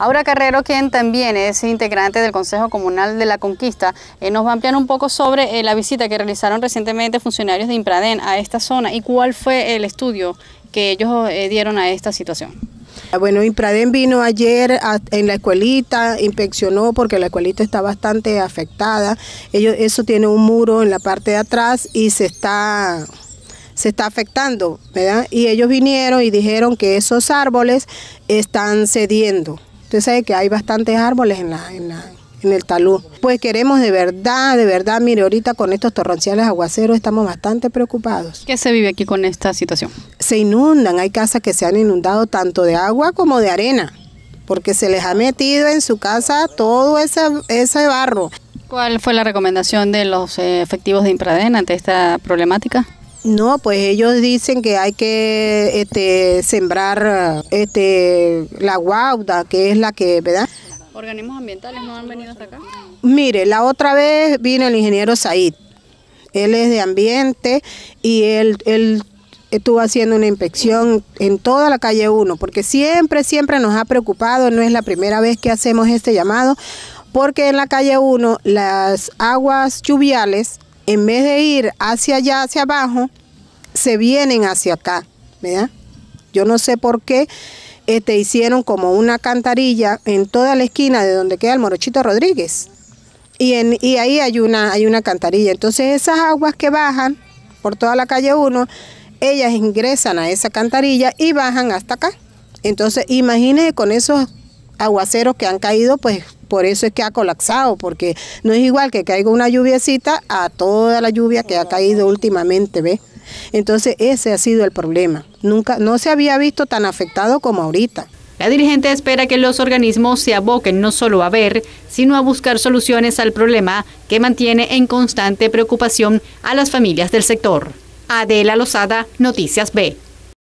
Aura Carrero, quien también es integrante del Consejo Comunal de la Conquista, eh, nos va a ampliar un poco sobre eh, la visita que realizaron recientemente funcionarios de Impraden a esta zona y cuál fue el estudio que ellos eh, dieron a esta situación. Ah, bueno, Impraden vino ayer en la escuelita, inspeccionó porque la escuelita está bastante afectada. Ellos, eso tiene un muro en la parte de atrás y se está se está afectando, ¿verdad? Y ellos vinieron y dijeron que esos árboles están cediendo. Usted sabe que hay bastantes árboles en la, en el talud. Pues queremos de verdad, de verdad, mire, ahorita con estos torrenciales aguaceros estamos bastante preocupados. ¿Qué se vive aquí con esta situación? Se inundan, hay casas que se han inundado tanto de agua como de arena, porque se les ha metido en su casa todo ese, ese barro. ¿Cuál fue la recomendación de los eh, efectivos de IMPRADEN ante esta problemática? No, pues ellos dicen que hay que este, sembrar este, la guauda, que es la que, ¿verdad? ¿Organismos ambientales no han venido hasta acá? Mire, la otra vez vino el ingeniero Said. Él es de ambiente y él, él estuvo haciendo una inspección en toda la calle 1, porque siempre, siempre nos ha preocupado, no es la primera vez que hacemos este llamado, porque en la calle 1 las aguas lluviales en vez de ir hacia allá, hacia abajo, se vienen hacia acá, ¿verdad? Yo no sé por qué este, hicieron como una cantarilla en toda la esquina de donde queda el Morochito Rodríguez. Y, en, y ahí hay una, hay una cantarilla. Entonces esas aguas que bajan por toda la calle 1, ellas ingresan a esa cantarilla y bajan hasta acá. Entonces imagínense con esos aguaceros que han caído, pues por eso es que ha colapsado, porque no es igual que caiga una lluviecita a toda la lluvia que ha caído últimamente, ¿ves? Entonces ese ha sido el problema. Nunca, no se había visto tan afectado como ahorita. La dirigente espera que los organismos se aboquen no solo a ver, sino a buscar soluciones al problema que mantiene en constante preocupación a las familias del sector. Adela Lozada, Noticias B.